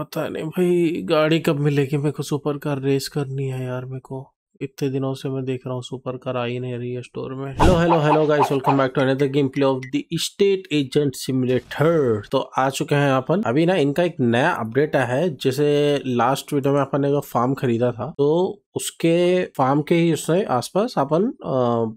पता नहीं भाई गाड़ी कब मिलेगी मेरे को सुपर कार रेस करनी है यार मेरे को इतने दिनों से मैं देख रहा हूँ सुपर कार आई नहीं रही है स्टोर में hello hello hello guys welcome back to another game play of the state agent simulator तो आ चुके हैं अपन अभी ना इनका एक नया अपडेट आया है जैसे लास्ट वीडियो में अपन ने जो फार्म खरीदा था तो उसके फार्म के ही उसमें आसपास अपन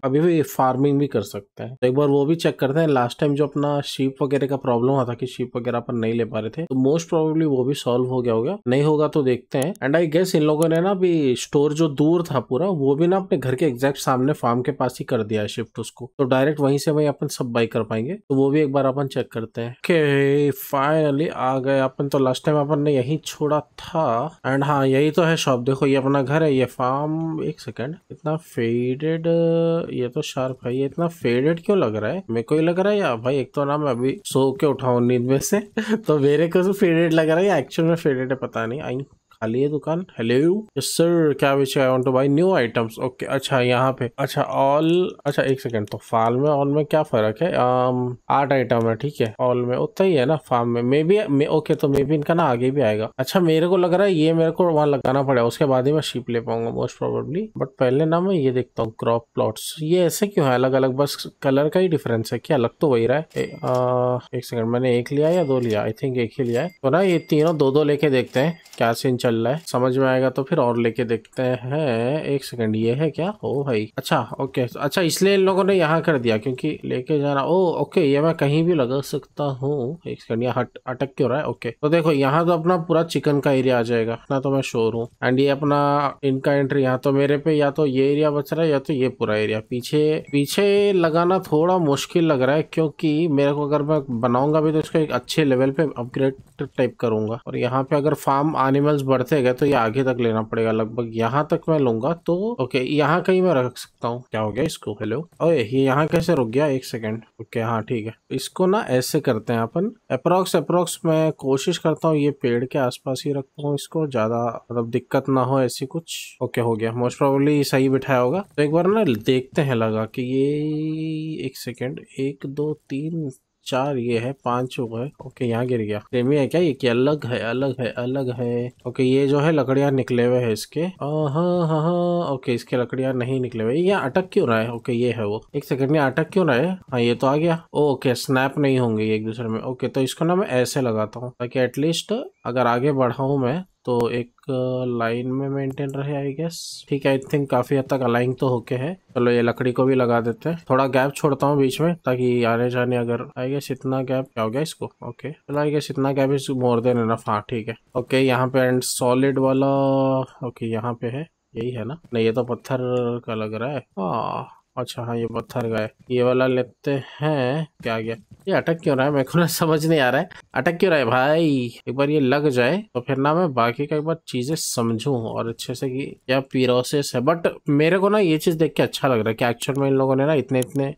अभी भी फार्मिंग भी कर सकते हैं तो एक बार वो भी चेक करते हैं लास्ट टाइम जो अपना शीप वगैरह का प्रॉब्लम हुआ था कि शीप वगैरह अपन नहीं ले पा रहे थे तो मोस्ट प्रोबेबली वो भी सॉल्व हो गया होगा नहीं होगा तो देखते हैं एंड आई गेस इन लोगों ने ना अभी स्टोर जो दूर था पूरा वो भी ना अपने घर के एग्जैक्ट सामने फार्म के पास ही कर दिया है शिफ्ट उसको तो डायरेक्ट वहीं से वही अपन सब बाई कर पाएंगे तो वो भी एक बार अपन चेक करते हैं फाइनली आ गए अपन तो लास्ट टाइम अपन ने यही छोड़ा था एंड हाँ यही तो है शॉप देखो ये अपना घर है ये ये फार्म एक सेकेंड इतना फेडेड ये तो शार्प है ये इतना फेडेड क्यों लग रहा है मेरे को ही लग रहा है या भाई एक तो ना मैं अभी सो के उठाऊ नींद में से तो मेरे को फेडेड लग रहा है या एक्चुअल में फेडेड है पता नहीं आई खाली है दुकान हेलो यस सर क्या which I want to buy new items okay अच्छा यहाँ पे अच्छा ऑल अच्छा एक सेकेंड तो फार्म में ऑल में क्या फर्क है um, आठ आइटम है ठीक है ऑल में उतना ही है ना फार्म में मे बी ओके तो मे बी इनका ना आगे भी आएगा अच्छा मेरे को लग रहा है ये मेरे को वहाँ लगाना पड़ेगा उसके बाद ही मैं शिप ले पाऊंगा मोस्ट प्रोबेबली बट पहले ना मैं ये देखता हूँ क्रॉप प्लॉट्स ये ऐसे क्यों है अलग अलग बस कलर का ही डिफरेंस है क्या अलग तो वही रहा है ए, आ, एक सेकंड मैंने एक लिया या दो लिया आई थिंक एक ही लिया है तो ना ये तीनों दो दो लेके देखते हैं क्या सीन चल मिल रहा है समझ में आएगा तो फिर और लेके देखते हैं एक सेकंड ये है क्या ओ भाई अच्छा ओके अच्छा इसलिए इन लोगों ने यहाँ कर दिया क्योंकि लेके जाना ओ ओके ये मैं कहीं भी लगा सकता हूँ एक सेकंड यहाँ हट अटक क्यों रहा है ओके तो देखो यहाँ तो अपना पूरा चिकन का एरिया आ जाएगा ना तो मैं शोर हूँ एंड ये अपना इनका एंट्री यहाँ तो मेरे पे या तो ये एरिया बच रहा है या तो ये पूरा एरिया पीछे पीछे लगाना थोड़ा मुश्किल लग रहा है क्योंकि मेरे को अगर मैं बनाऊंगा भी तो इसको एक अच्छे लेवल पे अपग्रेड टाइप करूंगा और यहाँ पे अगर फार्म एनिमल्स बढ़ बढ़ते गए तो ये आगे तक लेना पड़ेगा लगभग यहाँ तक मैं लूंगा तो ओके यहाँ कहीं मैं रख सकता हूँ क्या हो गया इसको हेलो ओए ये यहाँ कैसे रुक गया एक सेकेंड ओके हाँ ठीक है इसको ना ऐसे करते हैं अपन अप्रोक्स अप्रोक्स मैं कोशिश करता हूँ ये पेड़ के आसपास ही रखता हूँ इसको ज्यादा मतलब दिक्कत ना हो ऐसी कुछ ओके हो गया मोस्ट प्रोबली सही बिठाया होगा तो एक बार ना देखते हैं लगा कि ये एक सेकेंड एक दो तीन चार ये है पांच हो गए ओके यहाँ गिर गया प्रेमी है क्या ये कि अलग है अलग है अलग है ओके ये जो है लकड़िया निकले हुए है इसके हाँ ओके इसके लकड़िया नहीं निकले हुए ये अटक क्यों रहा है ओके ये है वो एक सेकंड में अटक क्यों रहा है हाँ ये तो आ गया ओके स्नैप नहीं होंगे एक दूसरे में ओके तो इसको ना मैं ऐसे लगाता हूँ ताकि एटलीस्ट अगर आगे बढ़ाऊ मैं तो एक लाइन में मेंटेन रहे आई गेस ठीक है आई थिंक काफ़ी हद तक अलाइन तो होके है चलो ये लकड़ी को भी लगा देते हैं थोड़ा गैप छोड़ता हूँ बीच में ताकि आने जाने अगर आई गेस इतना गैप क्या हो गया इसको ओके चलो आई गेस इतना गैप इस मोर देन एनफ हाँ ठीक है ओके यहाँ पे एंड सॉलिड वाला ओके यहाँ पे है यही है ना नहीं ये तो पत्थर का लग रहा है हाँ। अच्छा हाँ ये पत्थर गए ये वाला लेते हैं क्या गया ये अटक क्यों रहा है मेरे को ना समझ नहीं आ रहा है अटक क्यों रहा है भाई एक बार ये लग जाए तो फिर ना मैं बाकी का एक बार चीजें समझूं और अच्छे से कि क्या प्रोसेस है बट मेरे को ना ये चीज देख के अच्छा लग रहा है कि एक्चुअल में इन लोगों ने ना इतने इतने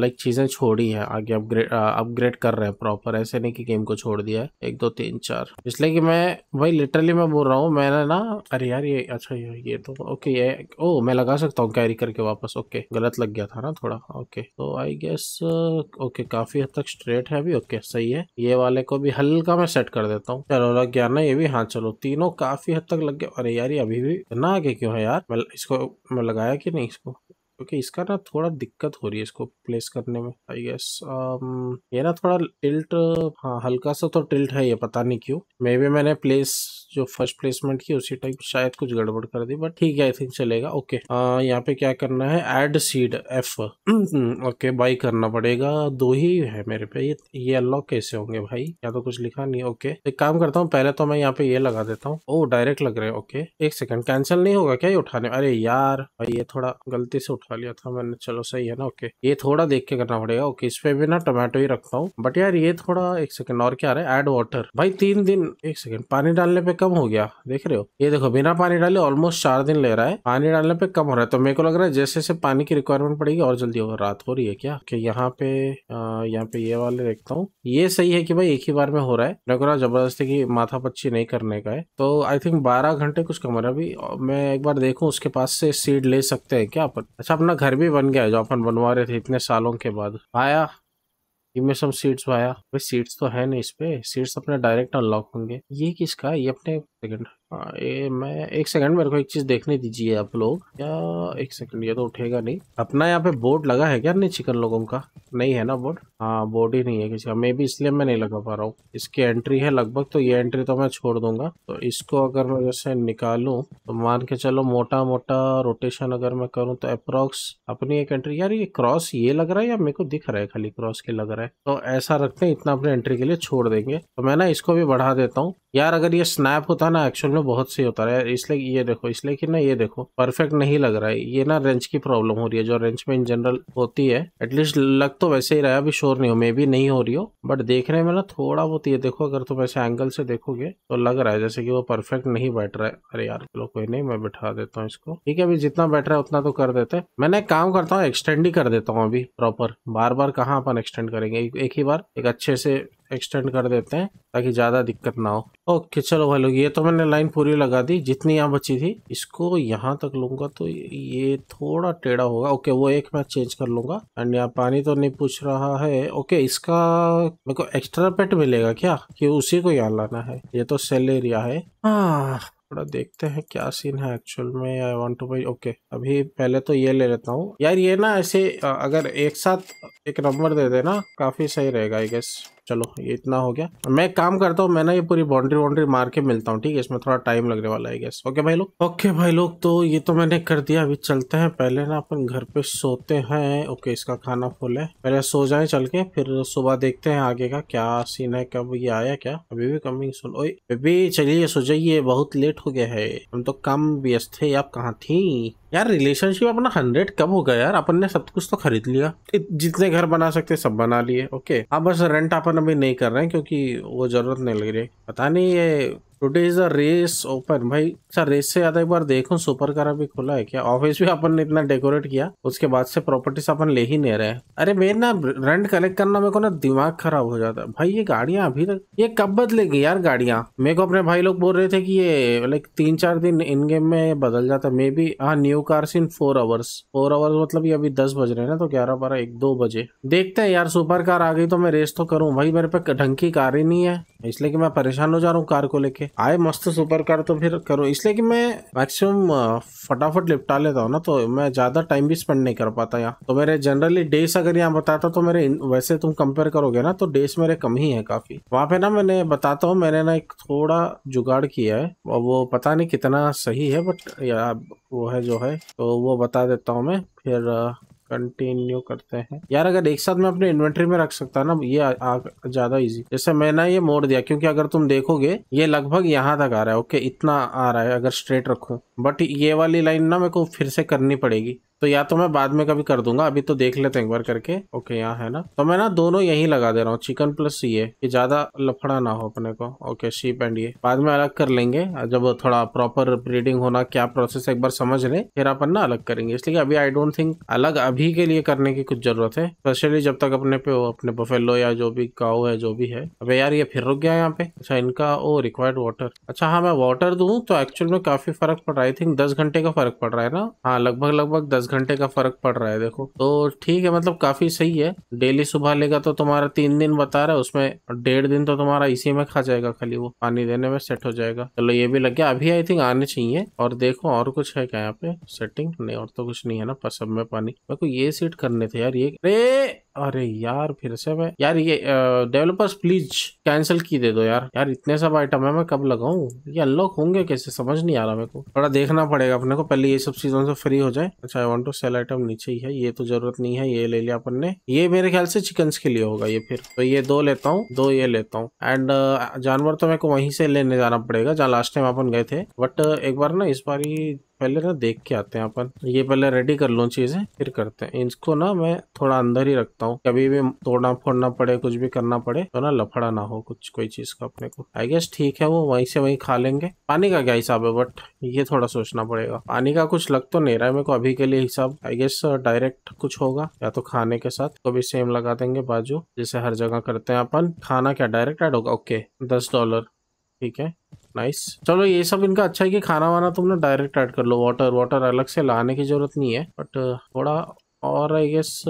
लाइक चीजें छोड़ी है आगे अपग्रेड अपग्रेड कर रहे हैं प्रॉपर ऐसे नहीं की गेम को छोड़ दिया है एक दो तीन चार इसलिए की मैं भाई लिटरली मैं बोल रहा हूँ मैंने ना अरे यार ये अच्छा ये तो ओके ये ओ मैं लगा सकता हूँ कैरी करके वापस ओके गलत लग गया था ना थोड़ा ओके तो आई गेस ओके काफी हद तक स्ट्रेट है अभी ओके सही है ये वाले को भी हल्का मैं सेट कर देता हूँ चलो लग गया ना ये भी हाँ चलो तीनों काफी हद तक लग गया अरे यार ये अभी भी ना आगे क्यों है यार मैं इसको मैं लगाया कि नहीं इसको क्योंकि इसका ना थोड़ा दिक्कत हो रही है इसको प्लेस करने में आई गेस um, ये ना थोड़ा टिल्ट हाँ हल्का सा तो टिल्ट है ये पता नहीं क्यों मे भी मैंने प्लेस जो फर्स्ट प्लेसमेंट की उसी टाइप शायद कुछ गड़बड़ कर दी बट ठीक है आई थिंक चलेगा ओके यहाँ पे क्या करना है add seed F okay buy करना पड़ेगा दो ही है मेरे पे ये ये अनलॉक कैसे होंगे भाई या तो कुछ लिखा नहीं ओके एक काम करता हूँ पहले तो मैं यहाँ पे ये लगा देता हूँ ओ डायरेक्ट लग रहे हैं ओके एक सेकंड कैंसिल नहीं होगा क्या ये उठाने अरे यार भाई ये थोड़ा गलती से उठा लिया था मैंने चलो सही है ना ओके ये थोड़ा देख के करना पड़ेगा ओके इस पे भी ना टोमेटो ही रखता हूँ बट यार ये थोड़ा एक सेकंड और क्या रहा है एड वाटर भाई तीन दिन एक सेकंड पानी डालने पे कम हो गया देख रहे हो ये देखो बिना पानी डाले ऑलमोस्ट चार दिन ले रहा है पानी डालने पे कम हो रहा है तो मेरे को लग रहा है जैसे जैसे पानी की रिक्वायरमेंट पड़ेगी और जल्दी होगा रात हो रही है क्या कि यहाँ पे यहाँ पे ये वाले देखता हूँ ये सही है कि भाई एक ही बार में हो रहा है मेरे को जबरदस्ती की माथा पच्ची नहीं करने का है तो आई थिंक बारह घंटे कुछ कम हो रहा है अभी मैं एक बार देखू उसके पास से सीड ले सकते हैं क्या अपन अच्छा अपना घर भी बन गया है जो अपन बनवा रहे थे इतने सालों के बाद आया गिव मी सम सीट्स भाया भाई सीट्स तो है नहीं इस पे सीट्स अपने डायरेक्ट अनलॉक होंगे ये किसका ये अपने सेकंड हाँ, ये मैं एक सेकंड मेरे को एक चीज़ देखने दीजिए आप लोग क्या एक सेकंड ये तो उठेगा नहीं अपना यहाँ पे बोर्ड लगा है क्या नहीं चिकन लोगों का नहीं है ना बोर्ड हाँ बोर्ड ही नहीं है किसी का मे भी इसलिए मैं नहीं लगा पा रहा हूँ इसकी एंट्री है लगभग तो ये एंट्री तो मैं छोड़ दूंगा तो इसको अगर मैं जैसे निकालू तो मान के चलो मोटा मोटा रोटेशन अगर मैं करूँ तो अप्रोक्स अपनी एक एंट्री यार ये क्रॉस ये लग रहा है या मेरे को दिख रहा है खाली क्रॉस के लग रहा है तो ऐसा रखते हैं इतना अपने एंट्री के लिए छोड़ देंगे तो मैं ना इसको भी बढ़ा देता हूँ यार अगर ये स्नैप होता ना एक्चुअल में बहुत सही होता रहा है इसलिए ये देखो इसलिए कि ना ये देखो परफेक्ट नहीं लग रहा है ये ना रेंच की प्रॉब्लम हो रही है जो रेंच में इन जनरल होती है एटलीस्ट लग तो वैसे ही रहा अभी शोर नहीं हो मे भी नहीं हो रही हो बट देखने में ना थोड़ा बहुत ये देखो अगर तुम ऐसे एंगल से देखोगे तो लग रहा है जैसे कि वो परफेक्ट नहीं बैठ रहा है अरे यार चलो कोई नहीं मैं बैठा देता हूँ इसको ठीक है अभी जितना बैठ रहा है उतना तो कर देते हैं मैंने काम करता हूँ एक्सटेंड ही कर देता हूँ अभी प्रॉपर बार बार कहाँ अपन एक्सटेंड करेंगे एक ही बार एक अच्छे से एक्सटेंड कर देते हैं ताकि ज़्यादा दिक्कत ना हो ओके चलो भाई लोग ये तो मैंने लाइन पूरी लगा दी जितनी यहाँ बची थी इसको यहाँ तक लूंगा तो ये थोड़ा टेढ़ा होगा ओके वो एक मैं चेंज कर लूंगा एंड यहाँ पानी तो नहीं पूछ रहा है ओके इसका मेरे को एक्स्ट्रा पेट मिलेगा क्या कि उसी को यहाँ लाना है ये तो सेल एरिया है हाँ थोड़ा देखते हैं क्या सीन है एक्चुअल में I want to buy okay अभी पहले तो ये ले लेता हूँ यार ये ना ऐसे अगर एक साथ एक नंबर दे देना काफी सही रहेगा आई गेस चलो ये इतना हो गया मैं काम करता हूँ मैं ना ये पूरी बाउंड्री वाउंड्री मार के मिलता हूँ ठीक है इसमें थोड़ा टाइम लगने वाला है गैस ओके भाई लोग ओके भाई लोग तो ये तो मैंने कर दिया अभी चलते हैं पहले ना अपन घर पे सोते हैं ओके इसका खाना फुल है पहले सो जाए चल के फिर सुबह देखते हैं आगे का क्या सीन है कब ये आया क्या अभी भी कमिंग सुन ओ बेबी चलिए सो जाइए बहुत लेट हो गया है हम तो कम व्यस्त थे आप कहाँ थी यार रिलेशनशिप अपना हंड्रेड कब होगा यार अपन ने सब कुछ तो खरीद लिया जितने घर बना सकते सब बना लिए ओके अब बस रेंट अपन अभी नहीं कर रहे हैं क्योंकि वो जरूरत नहीं लग रही पता नहीं ये today is a race open भाई सर रेस से ज्यादा एक बार देखो सुपर कार अभी खुला है क्या ऑफिस भी अपन ने इतना डेकोरेट किया उसके बाद से प्रॉपर्टीज अपन ले ही नहीं रहे अरे मेरे ना रेंट कलेक्ट करना मेरे को ना दिमाग खराब हो जाता है भाई ये गाड़ियां अभी तक ये कब बदलेगी यार गाड़ियां मेरे को अपने भाई लोग बोल रहे थे कि ये लाइक तीन चार दिन इन गेम में बदल जाता मे बी हाँ new cars in four hours four hours मतलब ये अभी दस बज रहे हैं ना तो ग्यारह बारह एक दो बजे देखते हैं यार सुपर कार आ गई तो मैं रेस तो करूँ भाई मेरे पे ढंग की कार ही नहीं है इसलिए कि मैं परेशान हो जा रहा हूँ कार को लेके आए मस्त सुपर कार तो फिर करो इसलिए कि मैं मैक्सिमम फटाफट निपटा लेता हूँ ना तो मैं ज़्यादा टाइम भी स्पेंड नहीं कर पाता यहाँ तो मेरे जनरली डेज अगर यहाँ बताता तो मेरे वैसे तुम कंपेयर करोगे ना तो डेज मेरे कम ही है काफ़ी वहां पे ना मैंने बताता हूँ मैंने ना एक थोड़ा जुगाड़ किया है वो पता नहीं कितना सही है बट या वो है जो है तो वो बता देता हूँ मैं फिर कंटिन्यू करते हैं यार अगर एक साथ मैं अपने इन्वेंट्री में रख सकता ना ये ज्यादा इजी जैसे मैंने ये मोड़ दिया क्योंकि अगर तुम देखोगे ये लगभग यहाँ तक आ रहा है ओके इतना आ रहा है अगर स्ट्रेट रखो बट ये वाली लाइन ना मेरे को फिर से करनी पड़ेगी तो या तो मैं बाद में कभी कर दूंगा अभी तो देख लेते हैं एक बार करके ओके यहाँ है ना तो मैं ना दोनों यही लगा दे रहा हूँ चिकन प्लस ये कि ज्यादा लफड़ा ना हो अपने को ओके शीप एंड ये बाद में अलग कर लेंगे जब थोड़ा प्रॉपर ब्रीडिंग होना क्या प्रोसेस एक बार समझ लें फिर अपन ना अलग करेंगे इसलिए अभी आई डोंट थिंक अलग अभी के लिए करने की कुछ जरूरत है स्पेशली जब तक अपने पे हो अपने बफेलो या जो भी काउ है जो भी है अभी यार ये फिर रुक गया यहाँ पे अच्छा इनका ओ रिक्वायर्ड वाटर अच्छा हाँ मैं वाटर दू तो एक्चुअल में काफी फर्क पड़ रहा है आई थिंक दस घंटे का फर्क पड़ रहा है ना हाँ लगभग लगभग दस घंटे का फर्क पड़ रहा है देखो तो ठीक है मतलब काफी सही है डेली सुबह लेगा तो तुम्हारा तीन दिन बता रहा है उसमें डेढ़ दिन तो तुम्हारा इसी में खा जाएगा खाली वो पानी देने में सेट हो जाएगा चलो ये भी लग गया अभी आई थिंक आने चाहिए और देखो और कुछ है क्या यहाँ पे सेटिंग नहीं और तो कुछ नहीं है ना सब में पानी मेरे को ये सेट करने थे यार ये अरे अरे यार फिर से मैं यार ये डेवलपर्स प्लीज कैंसिल की दे दो यार यार इतने सब आइटम है मैं कब लगाऊं ये अनलॉक होंगे कैसे समझ नहीं आ रहा मेरे को थोड़ा देखना पड़ेगा अपने को पहले ये सब चीजों से फ्री हो जाए अच्छा I want to cell item नीचे ही है ये तो जरूरत नहीं है ये ले लिया अपन ने ये मेरे ख्याल से चिकन के लिए होगा ये फिर तो ये दो लेता हूँ दो ये लेता हूँ एंड जानवर तो मेरे को वहीं से लेने जाना पड़ेगा जहाँ लास्ट टाइम अपन गए थे बट एक बार ना इस बार पहले ना देख के आते हैं अपन ये पहले रेडी कर लो चीज़ें फिर करते हैं इसको ना मैं थोड़ा अंदर ही रखता हूँ कभी भी तोड़ना फोड़ना पड़े कुछ भी करना पड़े तो ना लफड़ा ना हो कुछ कोई चीज़ का अपने को आई गेस ठीक है वो वहीं से वहीं खा लेंगे पानी का क्या हिसाब है बट ये थोड़ा सोचना पड़ेगा पानी का कुछ लग तो नहीं रहा है मेरे को अभी के लिए हिसाब आई गेस डायरेक्ट कुछ होगा या तो खाने के साथ तो भी सेम लगा देंगे बाजू जैसे हर जगह करते हैं अपन खाना क्या डायरेक्ट एड होगा ओके दस डॉलर ठीक है नाइस चलो ये सब इनका अच्छा है कि खाना वाना तुमने डायरेक्ट ऐड कर लो वाटर वाटर अलग से लाने की जरूरत नहीं है बट थोड़ा और आई गेस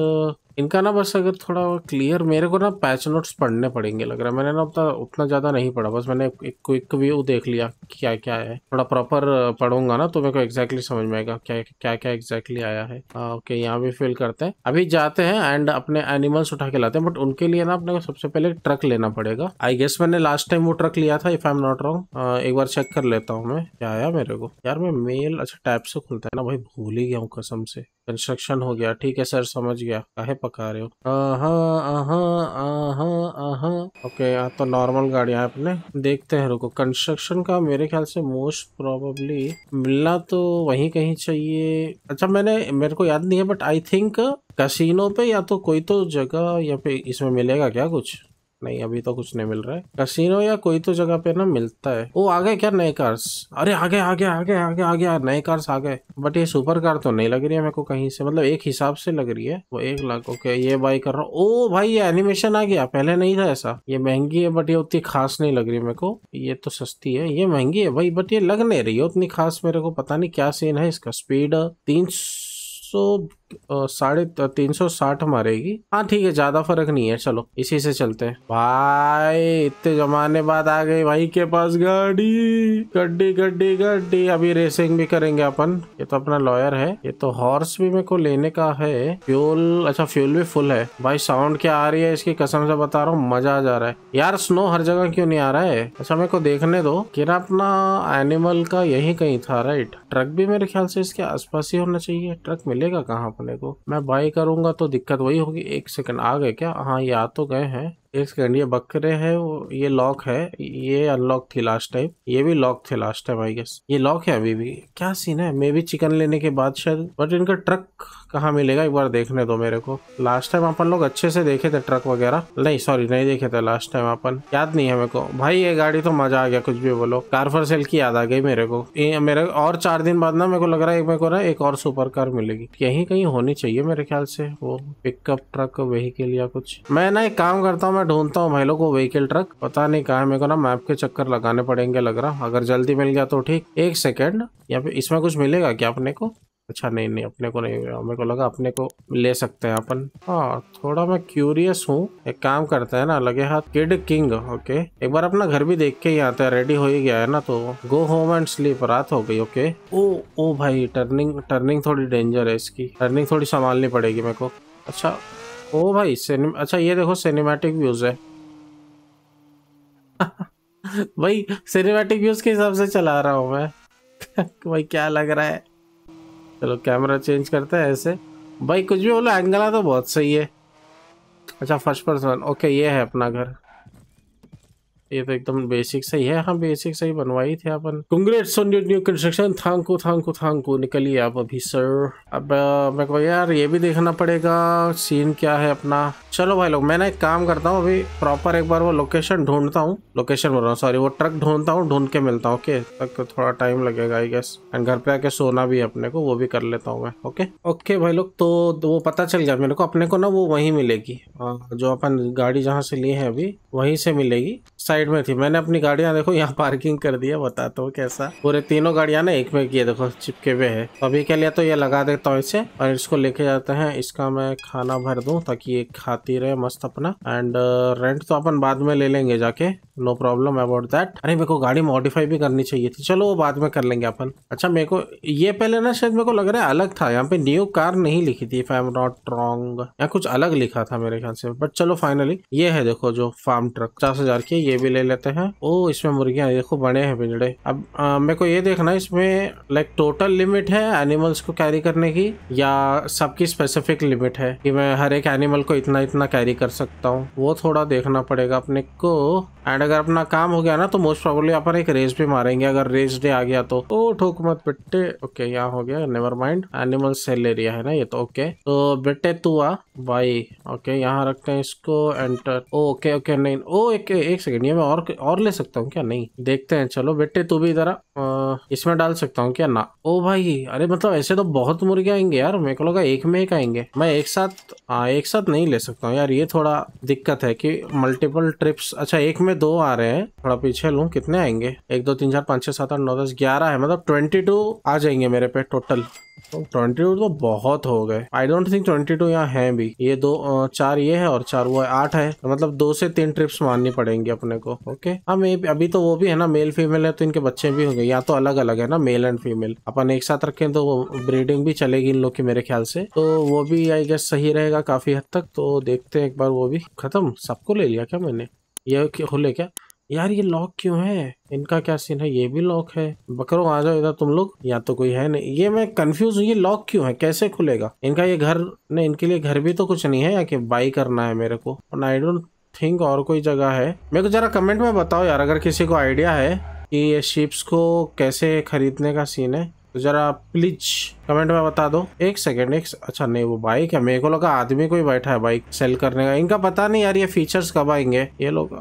इनका ना बस अगर थोड़ा क्लियर मेरे को ना पैच नोट्स पढ़ने पड़ेंगे लग रहा है मैंने ना उतना उतना ज़्यादा नहीं पढ़ा बस मैंने एक क्विक व्यू देख लिया क्या क्या है थोड़ा प्रॉपर पढ़ूंगा ना तो मेरे को एग्जैक्टली exactly समझ में आएगा क्या क्या क्या एग्जैक्टली exactly आया है आ, ओके यहाँ भी फील करते हैं अभी जाते हैं एंड अपने एनिमल्स उठा के लाते हैं बट उनके लिए ना अपने को सबसे पहले ट्रक लेना पड़ेगा आई गेस मैंने लास्ट टाइम वो ट्रक लिया था if I am not wrong एक बार चेक कर लेता हूँ मैं क्या आया मेरे को यार मैं मेल अच्छा टैप से खुलता है ना भाई भूल ही गया हूँ कसम से कंस्ट्रक्शन हो गया ठीक है सर समझ गया कहे पका रहे हो ओके यहाँ तो नॉर्मल गाड़िया हैं अपने देखते हैं रुको कंस्ट्रक्शन का मेरे ख्याल से मोस्ट प्रोबेबली मिलना तो वहीं कहीं चाहिए अच्छा मैंने मेरे को याद नहीं है बट आई थिंक कसिनो पे या तो कोई तो जगह या पे इसमें मिलेगा क्या कुछ नहीं अभी तो कुछ नहीं मिल रहा है कसिनो या कोई तो जगह पे ना मिलता है वो आ गए क्या नए कार्स अरे आ गए आ गए आ गए आ गए आ गए नए कार्स आ गए बट ये सुपर कार तो नहीं लग रही है मेरे को कहीं से मतलब एक हिसाब से लग रही है वो एक लाख ओके ये बाई कर रहा हूँ ओ भाई ये एनिमेशन आ गया पहले नहीं था ऐसा ये महंगी है बट ये उतनी खास नहीं लग रही मेरे को ये तो सस्ती है ये महंगी है भाई बट ये लग नहीं रही है उतनी खास मेरे को पता नहीं क्या सीन है इसका स्पीड तीन सौ साढ़े तीन सौ साठ मारेगी हाँ ठीक है ज्यादा फर्क नहीं है चलो इसी से चलते हैं भाई इतने जमाने बाद आ गई भाई के पास गाड़ी गड्डी गड्डी गड्डी अभी रेसिंग भी करेंगे अपन ये तो अपना लॉयर है ये तो हॉर्स भी मेरे को लेने का है फ्यूल अच्छा फ्यूल भी फुल है भाई साउंड क्या आ रही है इसकी कसम से बता रहा हूँ मजा आ जा रहा है यार स्नो हर जगह क्यों नहीं आ रहा है अच्छा मेरे को देखने दो किरा अपना एनिमल का यही कहीं था राइट ट्रक भी मेरे ख्याल से इसके आसपास ही होना चाहिए ट्रक मिलेगा कहाँ पर अपने को मैं बाई करूंगा तो दिक्कत वही होगी एक सेकंड आ गए क्या हाँ ये आ तो गए हैं एक सेकेंड ये बकरे है वो ये लॉक है ये अनलॉक थी लास्ट टाइम ये भी लॉक थे लास्ट टाइम आई गेस ये लॉक है अभी भी क्या सीन है मे भी चिकन लेने के बाद शायद बट इनका ट्रक कहाँ मिलेगा एक बार देखने दो मेरे को लास्ट टाइम अपन लोग अच्छे से देखे थे ट्रक वगैरह नहीं सॉरी नहीं देखे थे लास्ट टाइम अपन याद नहीं है मेरे को भाई ये गाड़ी तो मजा आ गया कुछ भी बोलो कार फॉर सेल की याद आ गई मेरे को ए, मेरे और चार दिन बाद ना मेरे को लग रहा है मेरे को ना एक और सुपर कार मिलेगी यही कहीं होनी चाहिए मेरे ख्याल से वो पिकअप ट्रक वही के लिए कुछ मैं ना एक काम करता हूँ मैं ढूंढता हूँ भाई लोग व्हीकल ट्रक पता नहीं कहा मेरे को ना मैप के चक्कर लगाने पड़ेंगे लग रहा अगर जल्दी मिल गया तो ठीक एक सेकेंड यहाँ पे इसमें कुछ मिलेगा क्या अपने को अच्छा नहीं नहीं अपने को नहीं मिला मेरे को लगा अपने को ले सकते हैं अपन हाँ थोड़ा मैं क्यूरियस हूँ एक काम करते हैं ना लगे हाथ किड किंग ओके एक बार अपना घर भी देख के ही आते हैं रेडी हो ही गया है ना तो गो होम एंड स्लीप रात हो गई ओके ओ ओ भाई टर्निंग टर्निंग थोड़ी डेंजर है इसकी टर्निंग थोड़ी संभालनी पड़ेगी मेरे को अच्छा ओ भाई सिनेमा अच्छा ये देखो सिनेमैटिक व्यूज है भाई सिनेमैटिक व्यूज के हिसाब से चला रहा हूँ मैं भाई क्या लग रहा है चलो कैमरा चेंज करते हैं ऐसे भाई कुछ भी बोलो एंगला तो बहुत सही है अच्छा फर्स्ट पर्सन ओके ये है अपना घर ये तो एकदम बेसिक सही है हाँ बेसिक सही बनवाई थी अपन congrats on your new construction thank you thank you thank you निकलिए आप अभी सर अब मेरे को यार ये भी देखना पड़ेगा सीन क्या है अपना चलो भाई लोग मैं एक काम करता हूँ अभी प्रॉपर एक बार वो लोकेशन ढूंढता हूँ लोकेशन बोल रहा हूँ सॉरी वो ट्रक ढूंढता हूँ ढूंढ के मिलता हूँ ओके तक थोड़ा टाइम लगेगा आई गेस एंड घर पे आके सोना भी अपने को वो भी कर लेता हूँ मैं ओके ओके भाई लोग तो, तो वो पता चल गया मेरे को अपने को ना वो वहीं मिलेगी जो अपन गाड़ी जहाँ से लिए है अभी वहीं से मिलेगी साइड में थी मैंने अपनी गाड़िया देखो यहाँ पार्किंग कर दिया बताता हूँ कैसा पूरे तीनों गाड़िया ना एक में किए देखो चिपके हुए है अभी के लिए तो ये लगा देता हूँ इसे और इसको लेके जाते हैं इसका मैं खाना भर दू ताकि ये खाती रहे मस्त अपना एंड रेंट तो अपन बाद में ले लेंगे जाके नो प्रॉब्लम अबाउट दैट अरे मेरे को गाड़ी मॉडिफाई भी करनी चाहिए थी चलो वो बाद में कर लेंगे अपन अच्छा मेरे को ये पहले ना शायद मेरे को लग रहा है अलग था यहाँ पे न्यू कार नहीं लिखी थी आई एम नॉट रॉन्ग या कुछ अलग लिखा था मेरे ख्याल से बट चलो फाइनली ये है देखो जो फार्म ट्रक पचास हजार की ये भी ले लेते हैं ओ इसमें मुर्गिया देखो बड़े हैं पिंजड़े अब मेरे को ये देखना इसमें लाइक टोटल लिमिट है एनिमल्स को कैरी करने की या सबकी स्पेसिफिक लिमिट है कि मैं हर एक एनिमल को इतना इतना कैरी कर सकता हूँ वो थोड़ा देखना पड़ेगा अपने को एंड एंड अगर अपना काम हो गया ना तो मोस्ट प्रॉब्लली अपन एक रेस भी मारेंगे अगर रेस डे आ गया तो ओ तो ठोक मत बेटे ओके यहाँ हो गया never mind animal sale area है ना ये तो ओके तो बेटे तू आ भाई ओके यहाँ रखते हैं इसको एंटर ओके ओके नहीं ओ oh, एक एक सेकेंड ये मैं और और ले सकता हूँ क्या नहीं देखते हैं चलो बेटे तू भी इधर इसमें डाल सकता हूँ क्या ना ओ oh, भाई अरे मतलब ऐसे तो बहुत मुर्गे आएंगे यार मेरे को लगा एक में एक आएंगे मैं एक साथ आ, हाँ, एक साथ नहीं ले सकता हूँ यार ये थोड़ा दिक्कत है कि मल्टीपल ट्रिप्स अच्छा एक में दो आ रहे हैं थोड़ा पीछे लू कितने आएंगे एक दो तीन चार पाँच छह सात आठ नौ दस ग्यारह है मतलब ट्वेंटी टू आ जाएंगे मेरे पे टोटल तो ट्वेंटी टू तो बहुत हो गए I don't think twenty two यहाँ है भी ये दो चार ये है और चार वो है आठ है तो मतलब दो से तीन ट्रिप्स मारनी पड़ेंगी अपने को ओके हाँ मे अभी तो वो भी है ना मेल फीमेल है तो इनके बच्चे भी होंगे यहाँ तो अलग अलग है ना मेल एंड फीमेल अपन एक साथ रखें तो ब्रीडिंग भी चलेगी इन लोग की मेरे ख्याल से तो वो भी आई गेस सही रहेगा काफी हद तक तो देखते हैं एक बार वो भी खत्म सबको ले लिया क्या मैंने ये खुले क्या यार ये लॉक क्यों है इनका क्या सीन है ये भी लॉक है बकरो आ जाओ इधर तुम लोग या तो कोई है नहीं ये मैं कंफ्यूज हूँ ये लॉक क्यों है कैसे खुलेगा इनका ये घर नहीं इनके लिए घर भी तो कुछ नहीं है या कि बाई करना है मेरे को आई डोंट थिंक और कोई जगह है मेरे को जरा कमेंट में बताओ यार अगर किसी को आइडिया है कि ये शिप्स को कैसे खरीदने का सीन है तो जरा प्लीज कमेंट में बता दो एक सेकेंड एक अच्छा नहीं वो बाइक है मेरे को लगा आदमी कोई बैठा है बाइक सेल करने का इनका पता नहीं यार ये फीचर्स कब आएंगे ये लोग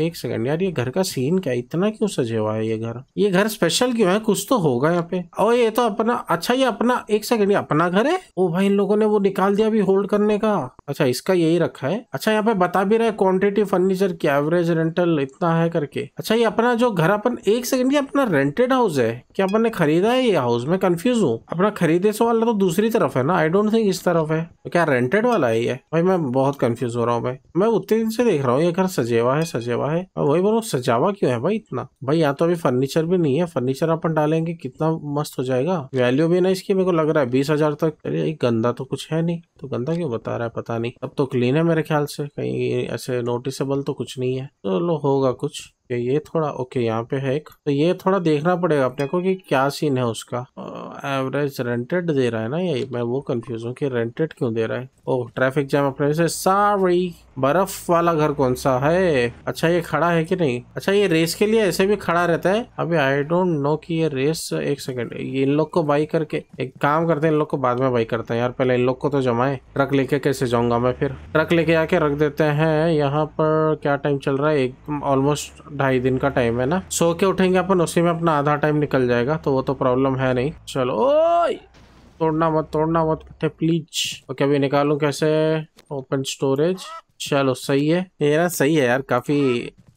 एक सेकंड यार ये घर का सीन क्या इतना क्यों सजे हुआ है ये घर ये घर स्पेशल क्यों है कुछ तो होगा यहाँ पे और ये तो अपना अच्छा ये अपना एक सेकंड ये अपना घर है ओ भाई इन लोगों ने वो निकाल दिया अभी होल्ड करने का अच्छा इसका यही रखा है अच्छा यहाँ पे बता भी रहा है क्वांटिटी फर्नीचर की एवरेज रेंटल इतना है करके अच्छा ये अपना जो घर अपन एक सेकंड ये अपना रेंटेड हाउस है क्या अपन ने खरीदा है ये हाउस मैं कंफ्यूज हूँ अपना खरीदे से वाला तो दूसरी तरफ है ना आई डोंट थिंक इस तरफ है तो क्या रेंटेड वाला है ये भाई मैं बहुत कंफ्यूज हो रहा हूँ भाई मैं उतने दिन से देख रहा हूँ ये घर सजेवा है सजेवा है और वही बोलो सजावा क्यों है भाई इतना भाई यहाँ तो अभी फर्नीचर भी नहीं है फर्नीचर अपन डालेंगे कितना मस्त हो जाएगा वैल्यू भी ना इसकी मेरे को लग रहा है बीस हजार तक अरे गंदा तो कुछ है नहीं तो गंदा क्यों बता रहा है पता पता नहीं अब तो क्लीन है मेरे ख्याल से कहीं ऐसे नोटिसेबल तो कुछ नहीं है तो लो होगा कुछ ये थोड़ा ओके यहाँ पे है एक तो ये थोड़ा देखना पड़ेगा अपने को कि क्या सीन है उसका एवरेज रेंटेड दे रहा है ना ये मैं वो कंफ्यूज हूँ कि रेंटेड क्यों दे रहा है ओ ट्रैफिक जैम अपने से सारी बर्फ वाला घर कौन सा है अच्छा ये खड़ा है कि नहीं अच्छा ये रेस के लिए ऐसे भी खड़ा रहता है अभी आई डोंट नो कि ये रेस एक सेकेंड इन लोग को बाई करके एक काम करते हैं इन लोग को बाद में बाई करते हैं यार पहले इन लोग को तो जमाए ट्रक लेके कैसे जाऊंगा मैं फिर ट्रक लेके आके रख देते हैं यहाँ पर क्या टाइम चल रहा है एक ऑलमोस्ट ढाई दिन का टाइम है ना सो के उठेंगे अपन उसी में अपना आधा टाइम निकल जाएगा तो वो तो प्रॉब्लम है नहीं चलो ओए तोड़ना मत तोड़ना मत पट्टे प्लीज ओके अभी निकालू कैसे ओपन स्टोरेज चलो सही है ये ना सही है यार काफी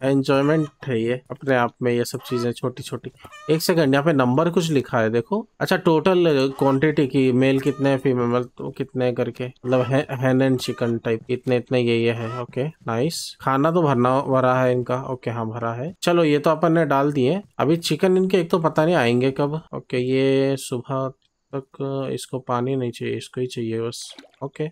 एंजॉयमेंट है ये अपने आप में ये सब चीजें छोटी छोटी एक सेकंड यहाँ पे नंबर कुछ लिखा है देखो अच्छा टोटल क्वांटिटी की मेल कितने फीमेल तो कितने करके मतलब हैन एंड चिकन टाइप इतने इतने ये ये है ओके नाइस खाना तो भरना भरा है इनका ओके हाँ भरा है चलो ये तो अपन ने डाल दिए अभी चिकन इनके एक तो पता नहीं आएंगे कब ओके ये सुबह तक इसको पानी नहीं चाहिए इसको ही चाहिए बस ओके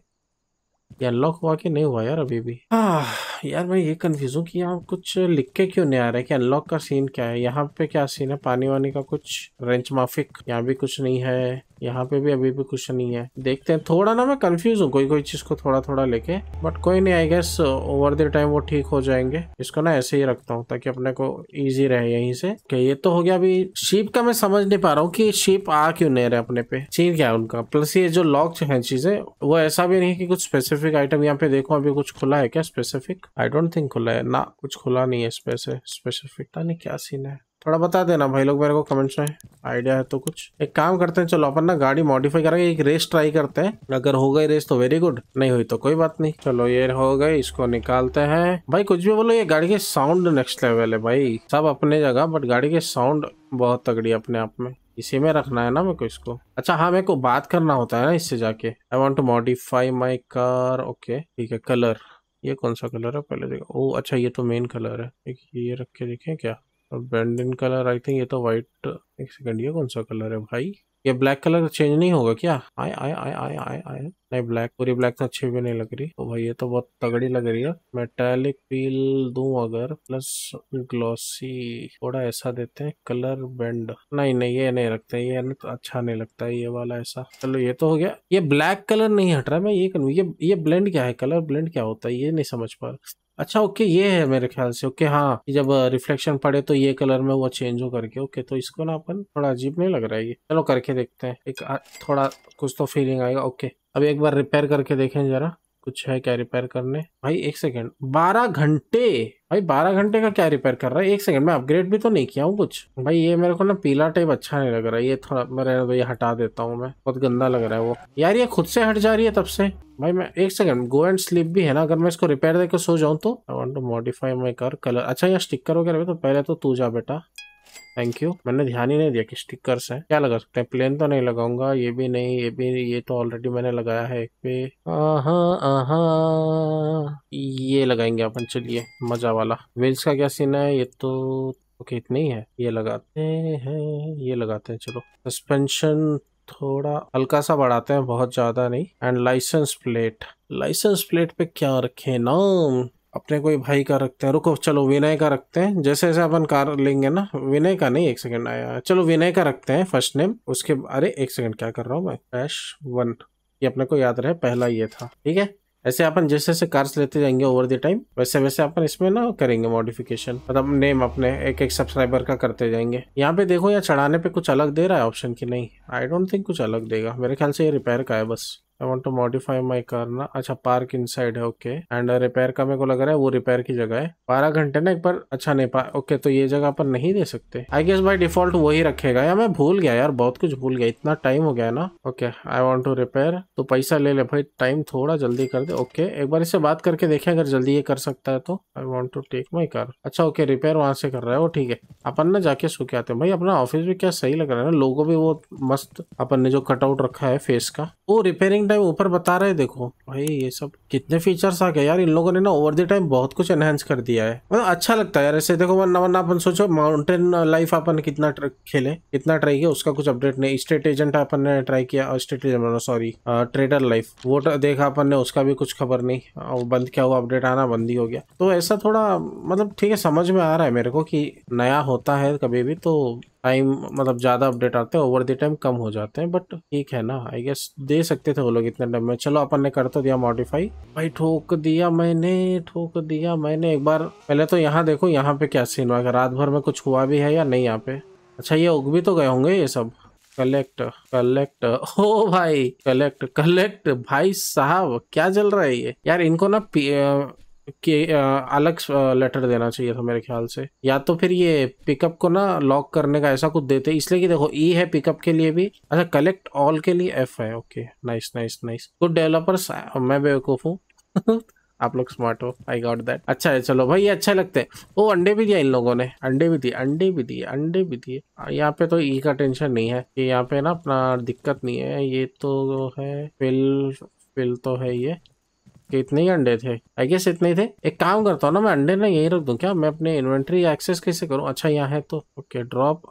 ये अनलॉक हुआ कि नहीं हुआ यार अभी भी हाँ यार मैं ये कन्फ्यूज़ हूँ कि यहाँ कुछ लिख के क्यों नहीं आ रहा है कि अनलॉक का सीन क्या है यहाँ पे क्या सीन है पानी वानी का कुछ रेंच माफिक यहाँ भी कुछ नहीं है यहाँ पे भी अभी भी कुछ नहीं है देखते हैं थोड़ा ना मैं कंफ्यूज हूँ कोई कोई चीज को थोड़ा थोड़ा लेके बट कोई नहीं I guess over the time वो ठीक हो जाएंगे इसको ना ऐसे ही रखता हूँ ताकि अपने को इजी रहे यहीं से कि ये तो हो गया अभी शीप का मैं समझ नहीं पा रहा हूँ कि शीप आ क्यों नहीं रहे अपने पे सीन क्या है उनका प्लस ये जो लॉक है चीजें वो ऐसा भी नहीं कि कुछ स्पेसिफिक स्पेसिफिक आइटम यहाँ पे देखो अभी कुछ खुला है क्या स्पेसिफिक आई डोंट थिंक खुला है ना कुछ खुला नहीं है इसमें से स्पेसिफिक पता नहीं क्या सीन है थोड़ा बता देना भाई लोग मेरे को कमेंट्स में आइडिया है तो कुछ एक काम करते हैं चलो अपन ना गाड़ी मॉडिफाई करेंगे एक रेस ट्राई करते हैं अगर हो गई रेस तो वेरी गुड नहीं हुई तो कोई बात नहीं चलो ये हो गई इसको निकालते हैं भाई कुछ भी बोलो ये गाड़ी के साउंड नेक्स्ट लेवल है भाई सब अपने जगह बट गाड़ी के साउंड बहुत तगड़ी अपने आप में इसी में रखना है ना मेरे को इसको अच्छा हाँ मेरे को बात करना होता है ना इससे जाके I want to modify my car okay ठीक है कलर ये कौन सा कलर है पहले देखो ओ अच्छा ये तो मेन कलर है एक ये रख के देखें क्या और कलर आई थिंक ये तो वाइट एक सेकंड ये कौन सा कलर है भाई ये ब्लैक कलर चेंज नहीं होगा क्या आए आए आए आए आए आए नहीं ब्लैक पूरी ब्लैक तो अच्छी भी नहीं लग रही तो भाई ये तो बहुत तगड़ी लग रही है मेटालिक पील दू अगर प्लस ग्लॉसी थोड़ा ऐसा देते हैं कलर बैंड नहीं नहीं ये नहीं रखते ये नहीं तो अच्छा नहीं लगता ये वाला ऐसा चलो ये तो हो गया ये ब्लैक कलर नहीं हट रहा मैं ये ये ये ब्लेंड क्या है कलर ब्लेंड क्या होता है ये नहीं समझ पा रहा अच्छा ओके ये है मेरे ख्याल से ओके हाँ जब रिफ्लेक्शन पड़े तो ये कलर में वो चेंज हो करके ओके तो इसको ना अपन थोड़ा अजीब नहीं लग रहा है ये चलो करके देखते हैं एक थोड़ा कुछ तो फीलिंग आएगा ओके अब एक बार रिपेयर करके देखें जरा कुछ है क्या रिपेयर करने भाई एक सेकंड बारह घंटे भाई बारह घंटे का क्या रिपेयर कर रहा है एक सेकंड मैं अपग्रेड भी तो नहीं किया हूँ कुछ भाई ये मेरे को ना पीला टाइप अच्छा नहीं लग रहा है ये थोड़ा मैं रहने दो ये हटा देता हूँ मैं बहुत गंदा लग रहा है वो यार ये खुद से हट जा रही है तब से भाई मैं एक सेकंड गो एंड स्लीप भी है ना अगर मैं इसको रिपेयर देकर सो जाऊँ तो I want to modify my car colour अच्छा यहाँ स्टिकर वगैरह तो पहले तो तू जा बेटा थैंक यू मैंने ध्यान ही नहीं दिया कि स्टिकर्स हैं क्या लगा सकते हैं प्लेन तो नहीं लगाऊंगा ये भी नहीं ये भी ये तो ऑलरेडी मैंने लगाया है एक पे आहा आहा ये लगाएंगे अपन चलिए मजा वाला वेल्स का क्या सीन है ये तो ओके इतने ही है ये लगाते हैं ये लगाते हैं चलो सस्पेंशन थोड़ा हल्का सा बढ़ाते हैं बहुत ज्यादा नहीं and licence plate licence plate पे क्या रखे नाम अपने कोई भाई का रखते हैं रुको चलो विनय का रखते हैं जैसे जैसे अपन कार लेंगे ना विनय का नहीं एक सेकंड आया चलो विनय का रखते हैं फर्स्ट नेम उसके अरे एक सेकंड क्या कर रहा हूँ मैं डैश वन ये अपने को याद रहे पहला ये था ठीक है ऐसे अपन जैसे जैसे कार्स लेते जाएंगे ओवर द टाइम वैसे वैसे अपन इसमें ना करेंगे मॉडिफिकेशन मतलब नेम अपने एक एक सब्सक्राइबर का करते जाएंगे यहाँ पे देखो यहाँ चढ़ाने पे कुछ अलग दे रहा है ऑप्शन की नहीं आई डोंट थिंक कुछ अलग देगा मेरे ख्याल से ये रिपेयर का है बस I want to modify my car ना अच्छा पार्क इन साइड है ओके एंड रिपेयर का मेरे को लग रहा है वो रिपेयर की जगह है बारह घंटे ना एक बार अच्छा नहीं पा ओके तो ये जगह पर नहीं दे सकते आई गेस बाई डिफॉल्ट वही रखेगा या मैं भूल गया यार बहुत कुछ भूल गया इतना टाइम हो गया ना okay I want to repair तो पैसा ले ले भाई टाइम थोड़ा जल्दी कर दे ओके okay, एक बार इससे बात करके देखें अगर जल्दी ये कर सकता है तो I want to take my car अच्छा ओके रिपेयर वहां से कर रहा है वो ठीक है अपन ना जाके सो आते हैं भाई अपना ऑफिस भी क्या सही लग रहा है ना लोगों भी वो मस्त अपन ने जो कटआउट रखा है फेस का वो रिपेयरिंग टाइम ऊपर बता रहे हैं देखो भाई ये सब कितने फीचर्स आ गए यार इन लोगों ने ना ओवर द टाइम बहुत कुछ एनहेंस कर दिया है मतलब अच्छा लगता है यार ऐसे देखो वन वन अपन सोचो माउंटेन लाइफ अपन कितना खेले कितना ट्राई किया उसका कुछ अपडेट नहीं स्टेट एजेंट अपन ने ट्राई किया state agent sorry trader life वो देखा अपन ने उसका भी कुछ खबर नहीं और बंद क्या हुआ अपडेट आना बंद ही हो गया तो ऐसा थोड़ा मतलब ठीक है समझ में आ रहा है मेरे को कि नया होता है कभी भी तो टाइम मतलब ज़्यादा अपडेट आते हैं ओवर द टाइम कम हो जाते हैं बट ठीक है ना आई गेस दे सकते थे वो लोग इतने टाइम में चलो अपन ने कर तो दिया मॉडिफाई भाई ठोक दिया मैंने ठोक दिया मैंने एक बार पहले तो यहाँ देखो यहाँ पे क्या सीन हुआ रात भर में कुछ हुआ भी है या नहीं यहाँ पे अच्छा ये उग भी तो गए होंगे ये सब कलेक्ट कलेक्ट हो भाई कलेक्ट कलेक्ट भाई साहब क्या चल रहा है ये यार इनको ना कि अलग लेटर देना चाहिए था मेरे ख्याल से या तो फिर ये पिकअप को ना लॉक करने का ऐसा कुछ देते इसलिए कि देखो ई e है पिकअप के लिए भी अच्छा कलेक्ट ऑल के लिए एफ है okay nice nice nice good developers मैं बेवकूफ हूँ आप लोग स्मार्ट हो आई गॉट दैट अच्छा है चलो भाई ये अच्छा लगता है ओ अंडे भी दिया इन लोगों ने अंडे भी दिए अंडे भी दिए अंडे भी दिए यहाँ पे तो ई e का टेंशन नहीं है कि यहाँ पे ना अपना दिक्कत नहीं है ये तो है फिल फिल तो है ये कि इतने ही अंडे थे आई गेस इतने ही थे एक काम करता हूँ ना मैं अंडे ना यही रख दूँ क्या मैं अपने इन्वेंट्री एक्सेस कैसे करूँ अच्छा यहाँ है तो ओके ड्रॉप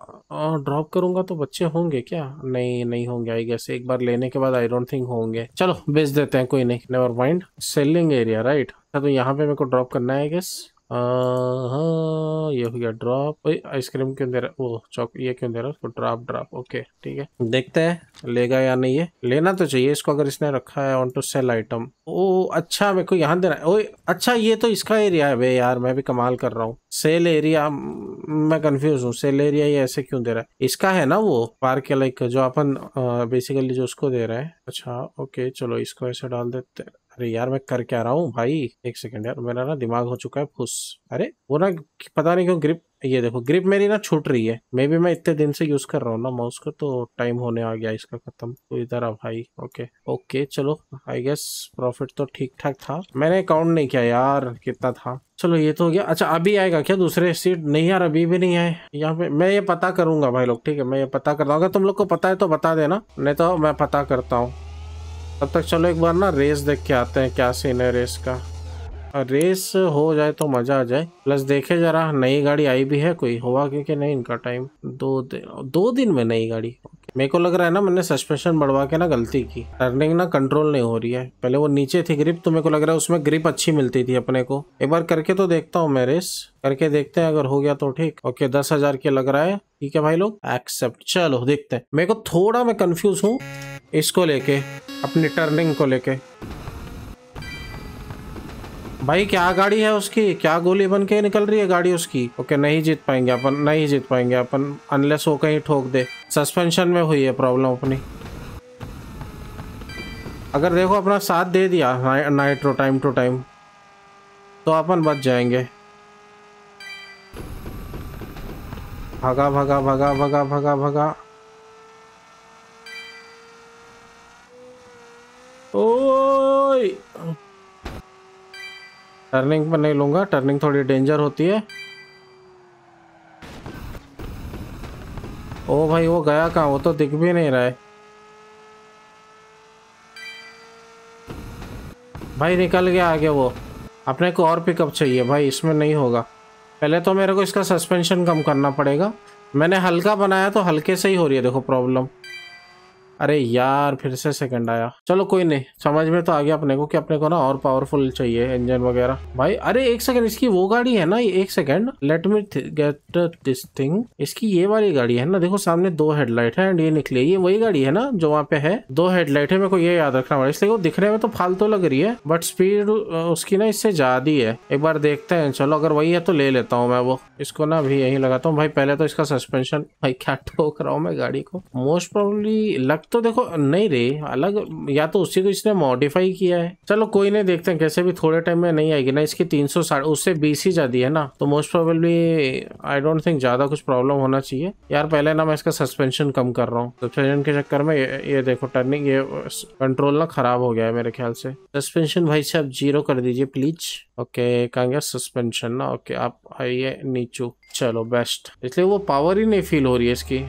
ड्रॉप करूंगा तो बच्चे होंगे क्या नहीं नहीं होंगे आई गेस एक बार लेने के बाद आई डोंट थिंक होंगे चलो बेच देते हैं कोई नहीं never mind selling area right तो यहाँ पे मेरे को ड्रॉप करना है गेस ये हो गया ड्रॉप आइसक्रीम क्यों दे रहा है वो चौक ये क्यों दे रहा है ड्रॉप ड्रॉप ओके ठीक है देखते हैं लेगा या नहीं है लेना तो चाहिए इसको अगर इसने रखा है ऑन टू सेल आइटम ओ अच्छा मेरे को यहाँ देना है ओ अच्छा ये तो इसका एरिया है वे यार मैं भी कमाल कर रहा हूँ सेल एरिया मैं कंफ्यूज हूँ सेल एरिया ये ऐसे क्यों दे रहा है इसका है ना वो पार्क लाइक जो अपन बेसिकली जो उसको दे रहे हैं अच्छा ओके चलो इसको ऐसे डाल देते हैं अरे यार मैं कर क्या रहा हूँ भाई एक सेकेंड यार मेरा ना दिमाग हो चुका है फुस अरे वो ना पता नहीं क्यों ग्रिप ये देखो ग्रिप मेरी ना छूट रही है मे भी मैं इतने दिन से यूज कर रहा हूँ ना माउस को तो टाइम होने आ गया इसका खत्म तो इधर आ भाई ओके ओके चलो आई गेस प्रॉफिट तो ठीक ठाक था मैंने काउंट नहीं किया यार कितना था चलो ये तो हो गया अच्छा अभी आएगा क्या दूसरे सीट नहीं यार अभी भी नहीं आए यहाँ पे मैं ये पता करूंगा भाई लोग ठीक है मैं ये पता करता हूँ अगर तुम लोग को पता है तो बता देना नहीं तो मैं पता करता हूँ तब तक चलो एक बार ना रेस देख के आते हैं क्या सीन है रेस का रेस हाँ, हो जाए तो मज़ा आ जाए प्लस देखे जरा नई गाड़ी आई भी है कोई हुआ क्योंकि नहीं इनका टाइम दो दिन दो दिन में नई गाड़ी मेरे को लग रहा है ना मैंने सस्पेंशन बढ़वा के ना गलती की टर्निंग ना कंट्रोल नहीं हो रही है पहले वो नीचे थी ग्रिप तो मेरे को लग रहा है उसमें ग्रिप अच्छी मिलती थी अपने को एक बार करके तो देखता हूँ मैं रेस करके देखते हैं अगर हो गया तो ठीक ओके दस हजार के लग रहा है ठीक है भाई लोग एक्सेप्ट चलो देखते हैं मेरे को थोड़ा मैं कंफ्यूज हूँ इसको लेके अपनी टर्निंग को लेके भाई क्या गाड़ी है उसकी क्या गोली बन के निकल रही है गाड़ी उसकी ओके नहीं जीत पाएंगे अपन नहीं जीत पाएंगे अपन अनलेस वो कहीं ठोक दे सस्पेंशन में हुई है प्रॉब्लम अपनी अगर देखो अपना साथ दे दिया night nitro time to time तो अपन बच जाएंगे भगा भगा भगा भगा भगा भगा ओए टर्निंग पर नहीं लूँगा टर्निंग थोड़ी डेंजर होती है ओ भाई वो गया कहा वो तो दिख भी नहीं रहा है भाई निकल गया आगे वो अपने को और पिकअप चाहिए भाई इसमें नहीं होगा पहले तो मेरे को इसका सस्पेंशन कम करना पड़ेगा मैंने हल्का बनाया तो हल्के से ही हो रही है देखो प्रॉब्लम अरे यार फिर से सेकंड आया चलो कोई नहीं समझ में तो आ गया अपने को कि अपने को ना और पावरफुल चाहिए इंजन वगैरह भाई अरे एक सेकंड इसकी वो गाड़ी है ना ये एक second let me get this thing इसकी ये वाली गाड़ी है ना देखो सामने दो हेडलाइट है एंड ये निकली ये वही गाड़ी है ना जो वहाँ पे है दो हेडलाइट है मेरे को ये याद रखना पड़ा इसलिए दिखने में तो फालतू लग रही है बट स्पीड उसकी ना इससे ज्यादा है एक बार देखते हैं चलो अगर वही है तो ले लेता हूँ मैं वो इसको ना अभी यही लगाता हूँ भाई पहले तो इसका सस्पेंशन भाई क्या ठोक रहा हूँ मैं गाड़ी को मोस्ट प्रोबली लक तो देखो नहीं रे अलग या तो उसी को इसने मॉडिफाई किया है चलो कोई नहीं देखते हैं कैसे भी थोड़े टाइम में नहीं आएगी ना इसकी तीन सौ उससे बीस ही ज्यादा है ना तो most probably I don't think ज़्यादा कुछ प्रॉब्लम होना चाहिए यार पहले ना मैं इसका सस्पेंशन कम कर रहा हूँ सस्पेंशन के चक्कर में ये, ये देखो टर्निंग ये कंट्रोल ना खराब हो गया है मेरे ख्याल से सस्पेंशन भाई से आप जीरो कर दीजिए प्लीज ओके कहेंगे गया सस्पेंशन ना ओके आप आइए नीचू चलो बेस्ट इसलिए वो पावर ही नहीं फील हो रही है इसकी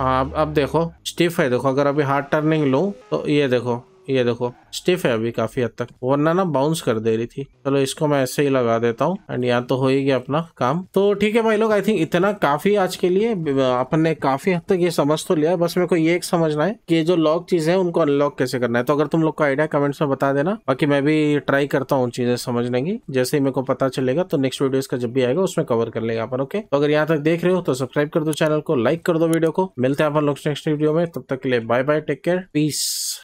हाँ अब अब देखो स्टिफ है देखो अगर अभी हार्ड टर्निंग लूँ तो ये देखो ये देखो स्टिफ है अभी काफी हद तक वरना ना बाउंस कर दे रही थी चलो इसको मैं ऐसे ही लगा देता हूँ एंड यहाँ तो हो ही गया अपना काम तो ठीक है भाई लोग आई थिंक इतना काफी आज के लिए अपन ने काफी हद तक ये समझ तो लिया बस मेरे को ये एक समझना है कि जो लॉक चीज है उनको अनलॉक कैसे करना है तो अगर तुम लोग का आइडिया कमेंट्स में बता देना बाकी मैं भी ट्राई करता हूँ चीजें समझने की जैसे ही मेरे को पता चलेगा तो नेक्स्ट वीडियो इसका जब भी आएगा उसमें कवर कर लेगा अपन ओके तो अगर यहाँ तक देख रहे हो तो सब्सक्राइब कर दो चैनल को लाइक कर दो वीडियो को मिलते हैं अपन लोग नेक्स्ट वीडियो में तब तक के लिए bye bye take care piece